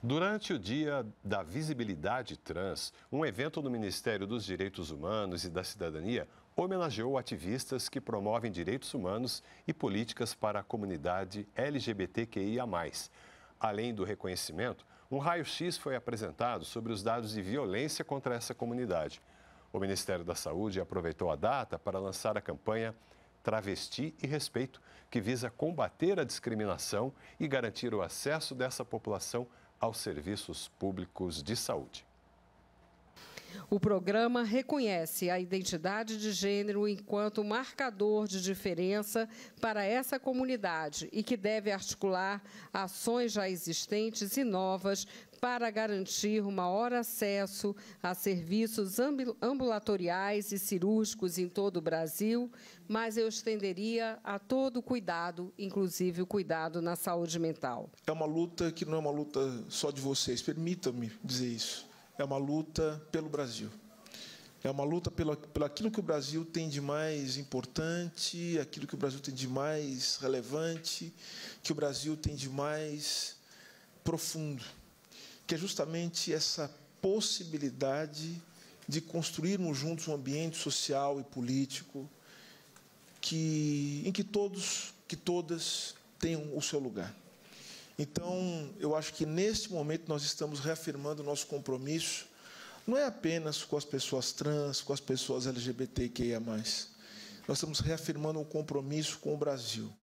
Durante o Dia da Visibilidade Trans, um evento do Ministério dos Direitos Humanos e da Cidadania homenageou ativistas que promovem direitos humanos e políticas para a comunidade LGBTQIA. Além do reconhecimento, um raio-x foi apresentado sobre os dados de violência contra essa comunidade. O Ministério da Saúde aproveitou a data para lançar a campanha Travesti e Respeito, que visa combater a discriminação e garantir o acesso dessa população aos serviços públicos de saúde. O programa reconhece a identidade de gênero enquanto marcador de diferença para essa comunidade e que deve articular ações já existentes e novas para garantir o maior acesso a serviços ambulatoriais e cirúrgicos em todo o Brasil, mas eu estenderia a todo o cuidado, inclusive o cuidado na saúde mental. É uma luta que não é uma luta só de vocês, permitam-me dizer isso. É uma luta pelo Brasil. É uma luta pelo, pelo aquilo que o Brasil tem de mais importante, aquilo que o Brasil tem de mais relevante, que o Brasil tem de mais profundo que é justamente essa possibilidade de construirmos juntos um ambiente social e político que, em que todos, que todas tenham o seu lugar. Então, eu acho que neste momento nós estamos reafirmando o nosso compromisso, não é apenas com as pessoas trans, com as pessoas LGBTQIA. Nós estamos reafirmando um compromisso com o Brasil.